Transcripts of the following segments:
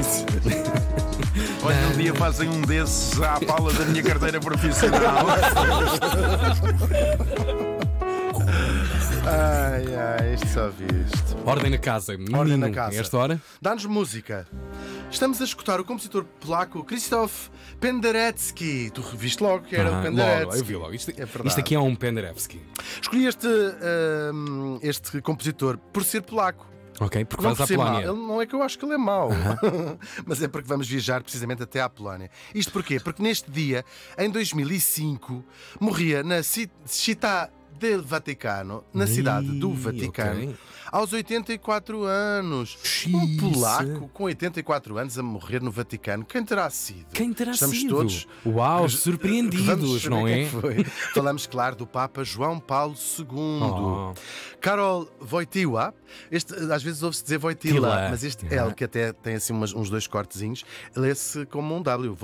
disse. Olha, um dia fazem um desses à pala da minha carteira profissional. Ai, ai, isto só viste. Ordem na casa. Ordem na casa. É esta hora? Dá-nos música. Estamos a escutar o compositor polaco Krzysztof Penderecki. Tu reviste logo que era ah, o Penderecki. Logo, eu vi logo. Isto, é isto aqui é um Penderecki. Escolhi este, uh, este compositor por ser polaco. Ok, porque vamos vais à Polónia. Mal. Não é que eu acho que ele é mau, uh -huh. mas é porque vamos viajar precisamente até à Polónia. Isto porquê? Porque neste dia, em 2005, morria na Città del Vaticano, na cidade do Vaticano, okay. aos 84 anos. Um polaco com 84 anos a morrer no Vaticano. Quem terá sido? Quem terá Estamos sido? todos Uau, surpreendidos, não é? é Falamos, claro, do Papa João Paulo II. Oh. Carol Wojtyła, este, às vezes ouve-se dizer voitila, mas este uhum. É L, que até tem assim umas, uns dois cortezinhos, lê-se como um W,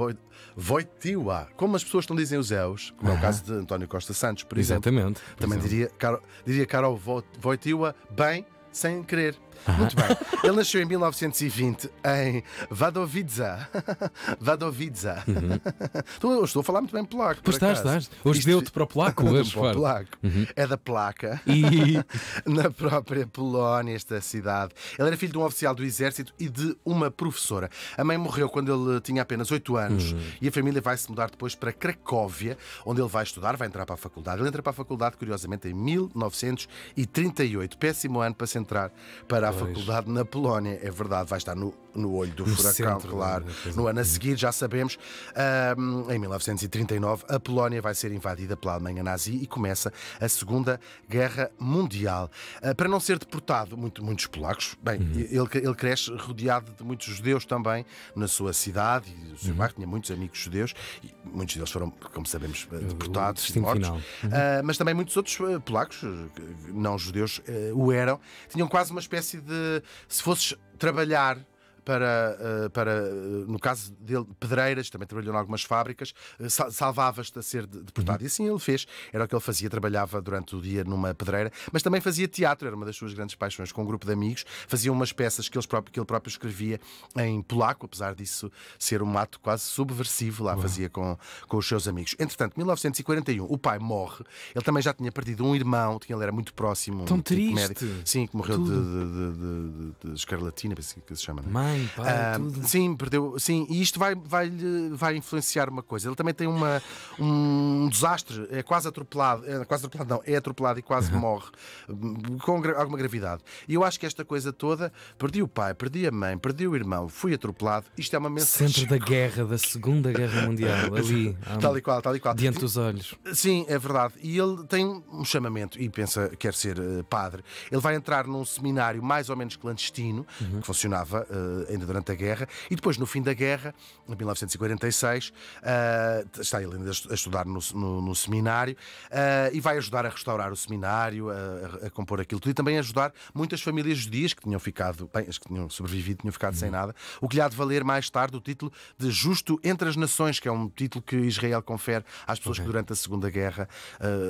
voitila. Como as pessoas não dizem os elos como uhum. é o caso de António Costa Santos, por Exatamente, exemplo. Exatamente. Também exemplo. diria, diria Carol voitila bem sem querer. Muito bem. Ele nasceu em 1920 em Vadovica. Vadovica. Uhum. Estou, estou a falar muito bem polaco. Pois estás, estás. Hoje Isto... deu-te para o polaco. Hoje, para o polaco. Uhum. É da placa. E... Na própria Polónia, esta cidade. Ele era filho de um oficial do exército e de uma professora. A mãe morreu quando ele tinha apenas 8 anos uhum. e a família vai se mudar depois para Cracóvia, onde ele vai estudar, vai entrar para a faculdade. Ele entra para a faculdade, curiosamente, em 1938. Péssimo ano para se entrar para para a pois. faculdade na Polónia. É verdade, vai estar no, no olho do no furacão, né? claro. É. no ano a seguir, já sabemos, um, em 1939, a Polónia vai ser invadida pela Alemanha nazi e começa a Segunda Guerra Mundial. Uh, para não ser deportado, muito, muitos polacos, bem, uhum. ele, ele cresce rodeado de muitos judeus também na sua cidade, e o seu uhum. tinha muitos amigos judeus, e muitos deles foram, como sabemos, ah, deportados, mortos. Uhum. Uh, mas também muitos outros polacos, não judeus, uh, o eram, tinham quase uma espécie espécie de. Se fosses trabalhar para, eh, para eh, no caso dele, pedreiras, também trabalhou em algumas fábricas, eh, salvavas-te a ser deportado. Uhum. E assim ele fez, era o que ele fazia, trabalhava durante o dia numa pedreira, mas também fazia teatro, era uma das suas grandes paixões, com um grupo de amigos, fazia umas peças que, eles próprio, que ele próprio escrevia em polaco, apesar disso ser um ato quase subversivo, lá fazia com, com os seus amigos. Entretanto, 1941, o pai morre, ele também já tinha perdido um irmão, ele era muito próximo. Tão um tipo triste. Médico, sim, que morreu de, de, de, de, escarlatina, assim que se chama. Não é? mãe, pai, ah, tudo. Sim, perdeu. Sim, e isto vai, vai, vai influenciar uma coisa. Ele também tem uma, um desastre, é quase atropelado, é quase atropelado, não, é atropelado e quase morre hum, com alguma gravidade. E eu acho que esta coisa toda, perdi o pai, perdi a mãe, perdi o irmão, fui atropelado. Isto é uma mensagem. Centro da guerra, da Segunda Guerra Mundial, ali. tal e qual, tal e qual. Diante dos olhos. Sim, é verdade. E ele tem um chamamento e pensa quer ser eh, padre. Ele vai entrar num seminário mais ou menos clandestino, uhum. que funcionava eh, ainda durante a guerra, e depois, no fim da guerra, em 1946, uh, ah, está ele ainda a estudar no, no, no seminário uh, e vai ajudar a restaurar o seminário, a, a, compor aquilo tudo e também ajudar muitas famílias judias que tinham ficado, bem, as que tinham sobrevivido, tinham ficado uhum. sem nada, o que lhe há de valer mais tarde o título de Justo entre as Nações, que é um título que Israel confere às pessoas okay. que durante a Segunda Guerra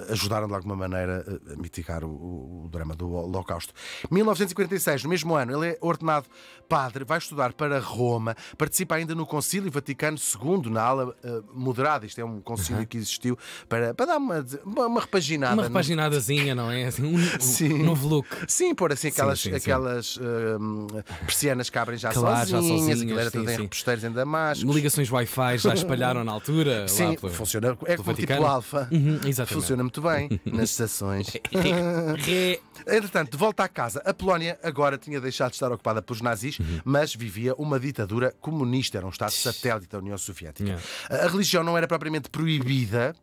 uh, ajudaram de alguma maneira a mitigar o, o, o drama do Holocausto. 1946, no mesmo ano, ele é ordenado padre, vai estudar para Roma, participa ainda no Concílio Vaticano II, na ala uh, moderada, isto é um concílio uhum. que existiu, para, para dar uma, uma repaginada. Uma é? repaginadazinha, não, é? Assim, um, sim. um novo look. Sim, pôr assim aquelas, sim, sim, aquelas eh, persianas que abrem já claro, sozinhas, já sozinhas, aquilo era tudo em reposteiros em Damasco. Ligações Wi-Fi já espalharam na altura. Sim, pelo, funciona. É como tipo alfa. Uhum, funciona muito bem nas estações. Entretanto, de volta à casa, a Polónia agora tinha deixado de estar ocupada pelos nazis, uhum. mas mas vivia uma ditadura comunista, era um Estado satélite da União Soviética. Yeah. A religião não era propriamente proibida,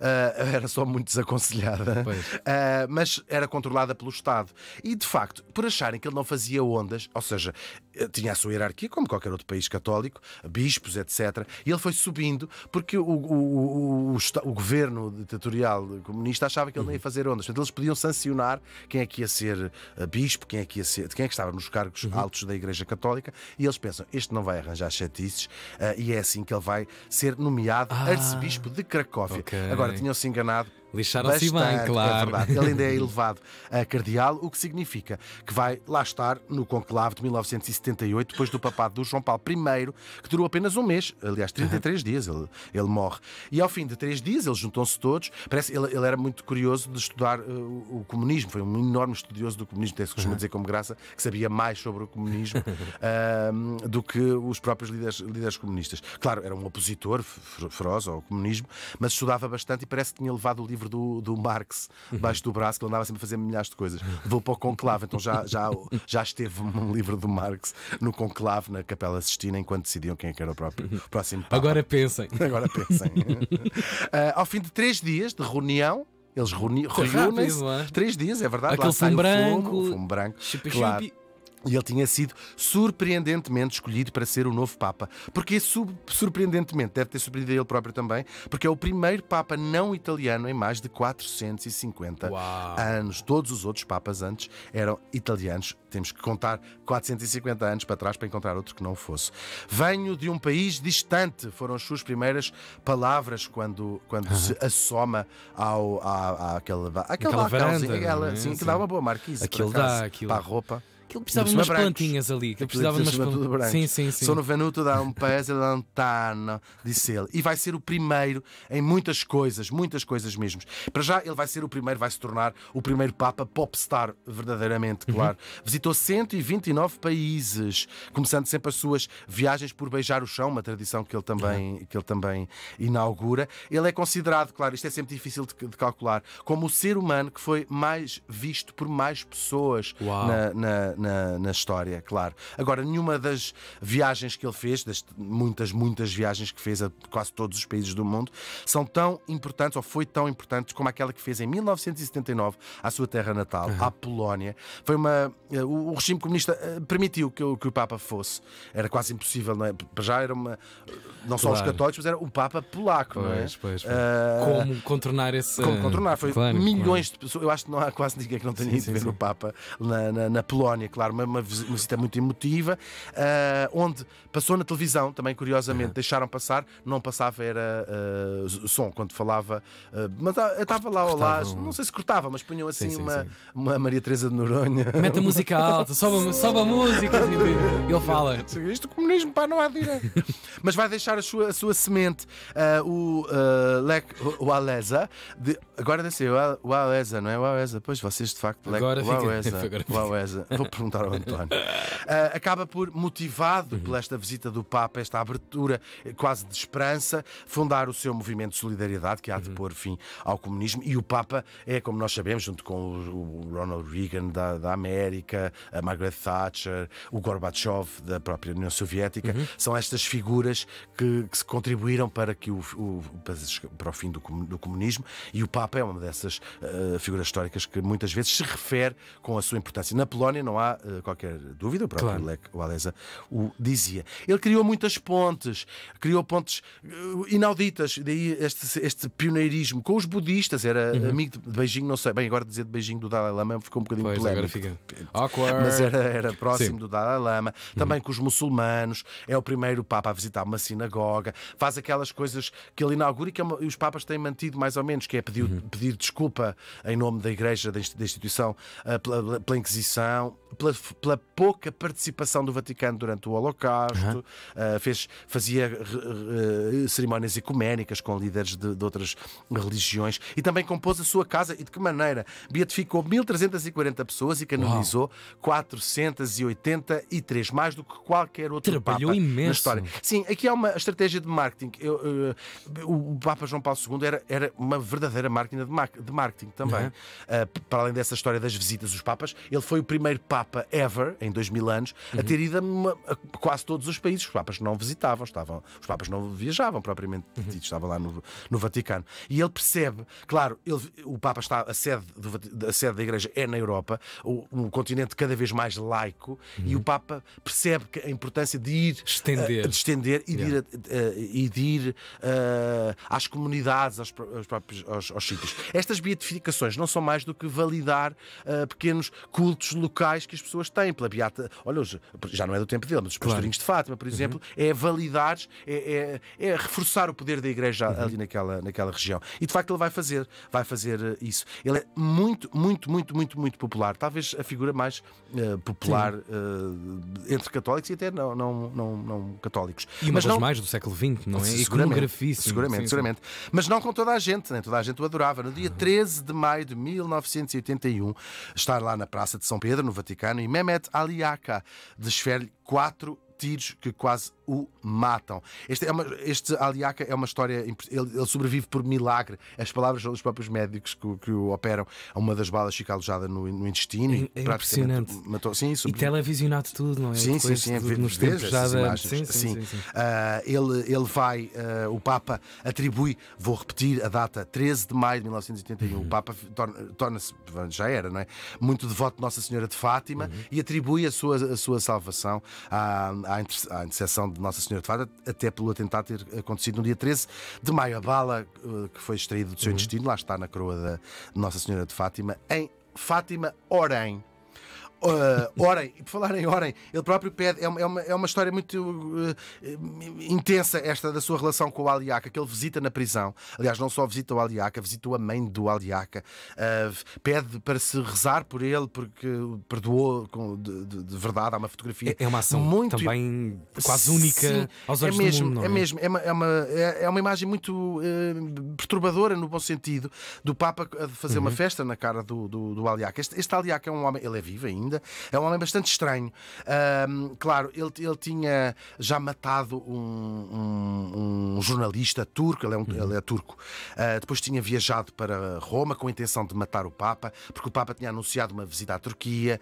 ah, era só muito desaconselhada, ah, mas era controlada pelo Estado. E, de facto, por acharem que ele não fazia ondas, ou seja, eh, tinha a sua hierarquia, como qualquer outro país católico, bispos, etc., e ele foi subindo, porque o, o, o, o governo ditatorial comunista achava que ele não ia uhum. fazer ondas. Portanto, eles podiam sancionar quem é que ia ser eh, bispo, quem é que ia ser, quem é que estava nos cargos uhum. altos da Igreja Católica, e eles pensam: este não vai arranjar chatices, uh, e é assim que ele vai ser nomeado ah, arcebispo de Cracóvia. Okay. Agora, tinham-se enganado, Lixaram-se bem, é claro. É Ele ainda é elevado a cardeal, o que significa que vai lá estar no conclave de 1978, depois do papado do João Paulo I, que durou apenas um mês, aliás, 33 uhum. dias, ele, ele morre. E ao fim de três dias, eles juntam-se todos. Parece ele, ele era muito curioso de estudar uh, o comunismo, foi um enorme estudioso do comunismo, até se costuma uhum. dizer como graça, que sabia mais sobre o comunismo uh, do que os próprios líderes, líderes comunistas. Claro, era um opositor feroz ao comunismo, mas estudava bastante e parece que tinha levado o livro livro do, do Marx uhum. baixo do braço, que ele andava sempre a fazer milhares de coisas. Vou para o conclave, então já, já, já esteve um livro do Marx no conclave, na Capela Sistina, enquanto decidiam quem é era o próprio, uhum. próximo Papa. Agora pensem. Agora pensem. uh, ao fim de três dias de reunião, eles reúnem-se. É? Três dias, é verdade. Aquele fumo branco. Fumo, fumo branco. Chupi, claro. chupi. E ele tinha sido surpreendentemente escolhido para ser o novo Papa. Porque surpreendentemente, deve ter surpreendido ele próprio também, porque é o primeiro Papa não italiano em mais de 450 Uau. anos. Todos os outros Papas antes eram italianos. Temos que contar 450 anos para trás para encontrar outro que não fosse. Venho de um país distante, foram as suas primeiras palavras quando, quando uhum. se assoma ao, à, àquela, àquela, àquela varanda. é? sim, que dá uma boa marquise. Aquilo dá, aquilo. Para a roupa. Aquilo precisava de é umas brancos. plantinhas ali. Que precisava de umas plantinhas. Sim, sim, sim. Sono venuto da um paese lontano, disse ele. E vai ser o primeiro em muitas coisas, muitas coisas mesmo. Para já, ele vai ser o primeiro, vai se tornar o primeiro Papa popstar, verdadeiramente, uhum. claro. Uhum. Visitou 129 países, começando sempre as suas viagens por beijar o chão, uma tradição que ele também, uhum. que ele também inaugura. Ele é considerado, claro, isto é sempre difícil de, de calcular, como o ser humano que foi mais visto por mais pessoas na, na na, na história, claro. Agora, nenhuma das viagens que ele fez, das muitas, muitas viagens que fez a quase todos os países do mundo, são tão importantes, ou foi tão importante, como aquela que fez em 1979 à sua terra natal, uhum. à Polónia. Foi uma. Eh, o, regime comunista eh, permitiu que, o, que o Papa fosse. Era quase impossível, não é? Já era uma. Não só claro. os católicos, mas era o Papa polaco, pois, não é? Pois, pois. Uh... Como contornar esse. Como contornar? Foi claro, milhões claro. de pessoas. Eu acho que não há quase ninguém que não tenha sim, ido sim, ver sim. o Papa na, na, na Polónia claro, uma, uma visita muito emotiva, uh, onde passou na televisão, também curiosamente, uhum. deixaram passar, não passava, era uh, som, quando falava, uh, mas eu estava lá ao lado, não sei se cortava, mas punham assim sim, sim, uma, sim. uma Maria Teresa de Noronha. Mete a música alta, sobe, a, sobe a música, assim, tipo, e ele fala. Isto comunismo, pá, não há direito. mas vai deixar a sua, a sua semente, o Lec o Alesa, de, agora desceu, o Alesa, não é? O Alesa, pois vocês de facto, Lec, agora o Alesa. Agora Vou perguntar ao António. Uh, acaba por, motivado uhum. pela esta visita do Papa, esta abertura eh, quase de esperança, fundar o seu movimento de solidariedade que há de uhum. pôr fim ao comunismo. E o Papa é, como nós sabemos, junto com o Ronald Reagan da, da América, a Margaret Thatcher, o Gorbachev da própria União Soviética, uhum. são estas figuras que, que contribuíram para, que o, o, para o fim do, do, comunismo. E o Papa é uma dessas uh, figuras históricas que muitas vezes se refere com a sua importância. Na Polónia não há há uh, qualquer dúvida, o próprio claro. Walesa o dizia. Ele criou muitas pontes, criou pontes eh, inauditas, daí este, este pioneirismo com os budistas, era uhum. amigo de Beijing, não sei, bem, agora dizer de Beijing do Dalai Lama ficou um bocadinho pois, polémico. Mas era, era próximo Sim. do Dalai Lama, também uhum. com os muçulmanos, é o primeiro Papa a visitar uma sinagoga, faz aquelas coisas que ele inaugura e que é os Papas têm mantido mais ou menos, que é pedir, uhum. pedir desculpa em nome da Igreja, da instituição, eh, pela, pela Inquisição, pela, pela, pouca participação do Vaticano durante o Holocausto, uhum. uh, fez, fazia uh, cerimónias ecuménicas com líderes de, de, outras religiões e também compôs a sua casa e de que maneira beatificou 1.340 pessoas e canonizou Uau. 483, mais do que qualquer outro Trabalhou Papa imenso. na história. Sim, aqui há uma estratégia de marketing. Eu, eh, o Papa João Paulo II era, era uma verdadeira máquina de, marketing também. Uhum. Uh, para além dessa história das visitas dos Papas, ele foi o primeiro Papa Papa ever, em dois mil anos, uhum. a ter ido a, quase todos os países. Os Papas não visitavam, estavam, os Papas não viajavam propriamente, uhum. estavam lá no, no Vaticano. E ele percebe, claro, ele, o Papa está, a sede, do, a sede da Igreja é na Europa, um continente cada vez mais laico, uhum. e o Papa percebe a importância de ir estender, eh, de estender e yeah. de ir, uh, e de ir uh, às comunidades, aos, aos próprios aos, aos sítios. Estas beatificações não são mais do que validar pequenos cultos locais que as pessoas têm pela beata. Olha, hoje já não é do tempo dele, mas os claro. pastorinhos de Fátima, por uhum. exemplo, uhum. é validar, é, é, é, reforçar o poder da Igreja uhum. ali naquela, naquela região. E de facto ele vai fazer, vai fazer eh, isso. Ele é muito, muito, muito, muito, muito popular. Talvez a figura mais uh, popular uh, entre católicos e até não, não, não, não católicos. E uma Mas das não... mais do século XX, não é? Seguramente, Seguramente, sim, seguramente. Mas não com toda a gente, nem né? toda a gente o adorava. No dia 13 uhum. de maio de 1981, estar lá na Praça de São Pedro, no Vaticano, e Mehmet Ali desfere quatro tiros que quase o matam. Este, é uma, este Aliaca é uma história. Ele, ele, sobrevive por milagre. As palavras são dos próprios médicos que, que o operam. Uma das balas fica alojada no, no intestino. É, é impressionante. Matou, sim, sobre... E televisionado tudo, não é? Sim, Depois sim, sim. É nos tempos já Sim, sim, sim. sim, Uh, ele, ele vai. Uh, o Papa atribui, vou repetir a data, 13 de maio de 1981. Uhum. O Papa torna-se, já era, não é? Muito devoto de Nossa Senhora de Fátima uhum. e atribui a sua, a sua salvação à, à, à intercessão de nossa Senhora de Fátima, até pelo atentado ter acontecido no dia 13 de maio. A bala eh, que foi extraída do seu uhum. destino, lá está na coroa da Nossa Senhora de Fátima, em Fátima, Orem uh, orem, e por falarem orem, ele próprio pede, é uma, é uma, é história muito uh, intensa esta da sua relação com o Aliaca, que ele visita na prisão. Aliás, não só visita o Aliaca, visitou a mãe do Aliaca, uh, pede para se rezar por ele, porque perdoou com, de, de, de, verdade. Há uma fotografia. É, é uma ação muito... também quase única Sim, aos é olhos é mesmo, mundo, é? é? mesmo, é uma, é uma, é, é uma imagem muito eh, perturbadora no bom sentido do Papa fazer uhum. uma festa na cara do, do, do Aliaca. Este, este Aliaca é um homem, ele é vivo ainda ainda. É um homem bastante estranho. claro, ele, ele tinha já matado um, um, um jornalista turco, ele é, uhum. ele é turco. Uh, depois tinha viajado para Roma com a intenção de matar o Papa, porque o Papa tinha anunciado uma visita à Turquia.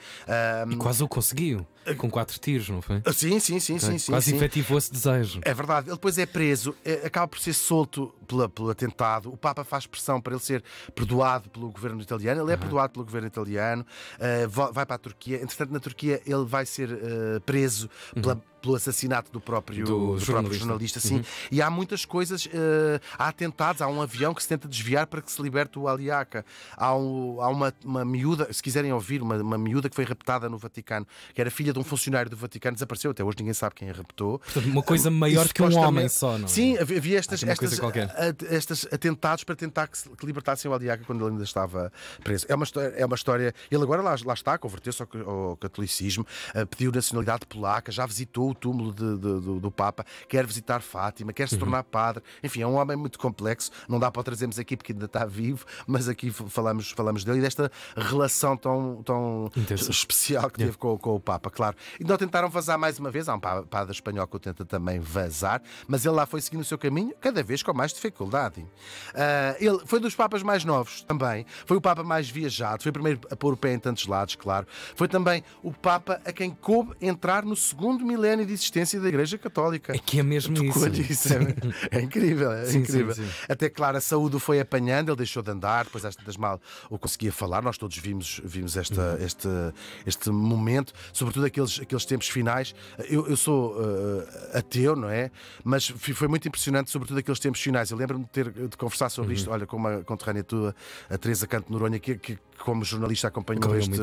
e quase o conseguiu, ah, com quatro tiros, não foi? Ah, sim, sim, sim. sim, sim quase sim. efetivou esse desejo. É verdade. Ele depois é preso, é, acaba por ser solto pela, pelo atentado. O Papa faz pressão para ele ser perdoado pelo governo italiano. Ele é uhum. perdoado pelo governo italiano, uh, vai para a Turquia Turquia. Entretanto, na Turquia ele vai ser uh, preso uhum. pela, pelo assassinato do próprio, do, do jornalista. Próprio jornalista sim. Uhum. E há muitas coisas, uh, há atentados, há um avião que se tenta desviar para que se liberte o Aliaca. Há, um, há uma, uma miúda, se quiserem ouvir, uma, uma miúda que foi raptada no Vaticano, que era filha de um funcionário do Vaticano, desapareceu, até hoje ninguém sabe quem a raptou. Portanto, uma coisa ah, maior uh, que um homem só, não é? Sim, havia estas, estas, estas, atentados para tentar que, que libertassem o Aliaca quando ele ainda estava preso. É uma história, é uma história ele agora lá, lá está, converteu-se conversa ao catolicismo, eh, pediu nacionalidade polaca, já visitou o túmulo de, de, do, do, Papa, quer visitar Fátima, quer se uhum. tornar padre. Enfim, é um homem muito complexo, não dá para trazermos aqui porque ainda está vivo, mas aqui falamos, falamos dele e desta relação tão, tão especial que teve yeah. É. com, com, o Papa, claro. Então tentaram vazar mais uma vez, há um padre espanhol que o tenta também vazar, mas ele lá foi seguindo o seu caminho, cada vez com mais dificuldade. Uh, ele foi dos Papas mais novos também, foi o Papa mais viajado, foi o primeiro a pôr o pé em tantos lados, claro. Foi também o Papa a quem coube entrar no segundo milénio de existência da Igreja Católica. É que é mesmo isso. isso. É, é, incrível, é sim, incrível. Sim, sim. Até claro, a saúde o foi apanhando, ele deixou de andar, depois às tantas mal o conseguia falar. Nós todos vimos, vimos esta, uhum. este, este momento, sobretudo aqueles, aqueles tempos finais. Eu, eu sou uh, ateu, não é? Mas foi muito impressionante, sobretudo aqueles tempos finais. Eu lembro-me de, ter, de conversar sobre uhum. isto, olha, com uma conterrânea tua, a Teresa Canto Noronha, que, que como jornalista acompanhou este,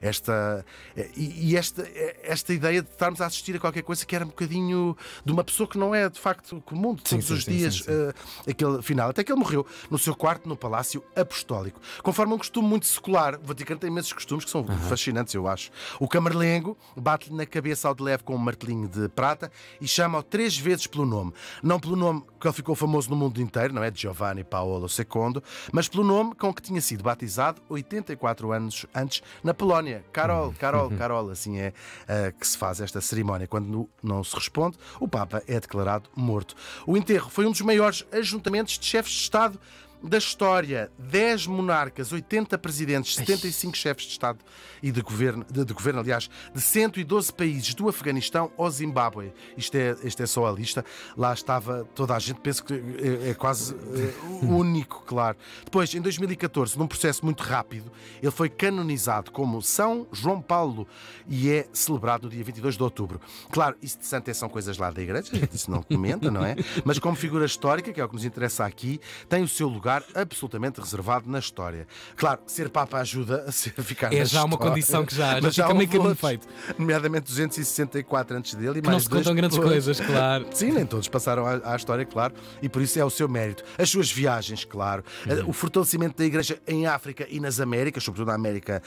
esta esta, eh, e, e esta, eh, esta ideia de estarmos a assistir a qualquer coisa que era um bocadinho de uma pessoa que não é de facto comum de todos sim, os sim, dias sim, uh, aquele final. Até que ele morreu no seu quarto no Palácio Apostólico. Conforme um costume muito secular, o Vaticano tem imensos costumes que são uhum. fascinantes, eu acho. O camarlengo bate-lhe na cabeça ao de leve com um martelinho de prata e chama-o três vezes pelo nome. Não pelo nome que ele ficou famoso no mundo inteiro, não é? De Giovanni Paolo II, mas pelo nome com que tinha sido batizado 84 anos antes na Polónia, Carol, uhum. Carol, uhum. Carol, assim é uh, que se faz esta cerimónia. Quando não se responde, o Papa é declarado morto. O enterro foi um dos maiores ajuntamentos de chefes de Estado da história, 10 monarcas, 80 presidentes, 75 chefes de Estado e de governo, de, de governo, aliás, de 112 países, do Afeganistão ao Zimbábue. Isto é, isto é só a lista. Lá estava toda a gente, penso que é, é quase é, único, claro. Depois, em 2014, num processo muito rápido, ele foi canonizado como São João Paulo e é celebrado no dia 22 de outubro. Claro, isso de santo é são coisas lá da igreja, isso não comenta, não é? Mas como figura histórica, que é o que nos interessa aqui, tem o seu lugar lugar absolutamente reservado na história. Claro, ser Papa ajuda a, ser, ficar é na história. É já uma condição que já, Mas já fica meio feito. Nomeadamente 264 antes dele e que mais não se contam grandes coisas, claro. Sim, nem todos passaram à, à, história, claro, e por isso é o seu mérito. As suas viagens, claro. Eh, uhum. O fortalecimento da Igreja em África e nas Américas, sobretudo na América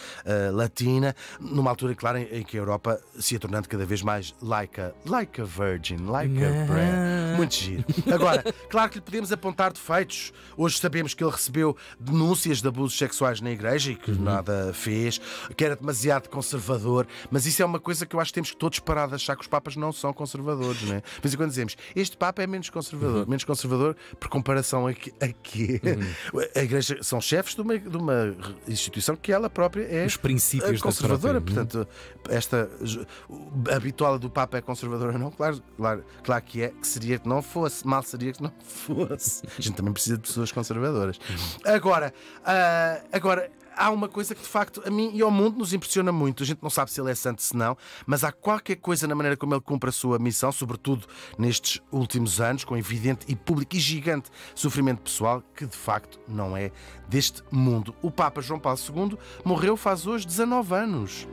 uh, Latina, numa altura, claro, em, em, que a Europa se ia tornando cada vez mais laica. Like a virgin, like a brand. Muito giro. Agora, claro que lhe podemos apontar defeitos. Hoje sabemos Sabemos que ele recebeu denúncias de abusos sexuais na igreja e que uhum. nada fez, que era demasiado conservador, mas isso é uma coisa que eu acho que temos que todos parar de achar que os Papas não são conservadores, não é? vez em quando dizemos, este Papa é menos conservador, uhum. menos conservador por comparação a, que, a quê? Uhum. A igreja são chefes de uma, de uma, instituição que ela própria é os princípios eh, conservadora, portanto, esta habitual do Papa é conservadora, não? Claro, claro, claro que é, que seria que não fosse, mal seria que não fosse. A gente também precisa de pessoas conservadoras conservadoras. Agora, uh, agora, há uma coisa que de facto a mim e ao mundo nos impressiona muito. A gente não sabe se ele é santo se não, mas há qualquer coisa na maneira como ele cumpre a sua missão, sobretudo nestes últimos anos, com evidente e público e gigante sofrimento pessoal, que de facto não é deste mundo. O Papa João Paulo II morreu faz hoje 19 anos.